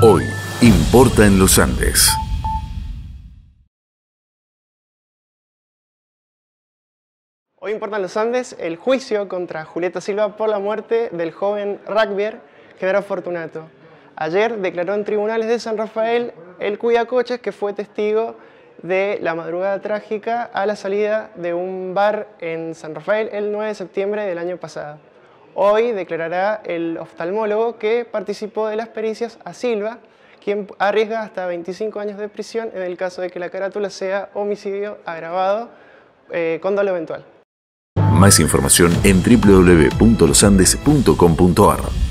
Hoy, importa en los Andes. Hoy importa en los Andes el juicio contra Julieta Silva por la muerte del joven rugbyer Gerardo Fortunato. Ayer declaró en tribunales de San Rafael el Cuyacoches, que fue testigo de la madrugada trágica a la salida de un bar en San Rafael el 9 de septiembre del año pasado. Hoy declarará el oftalmólogo que participó de las pericias a Silva, quien arriesga hasta 25 años de prisión en el caso de que la carátula sea homicidio agravado eh, con dolo eventual. Más información en www.losandes.com.ar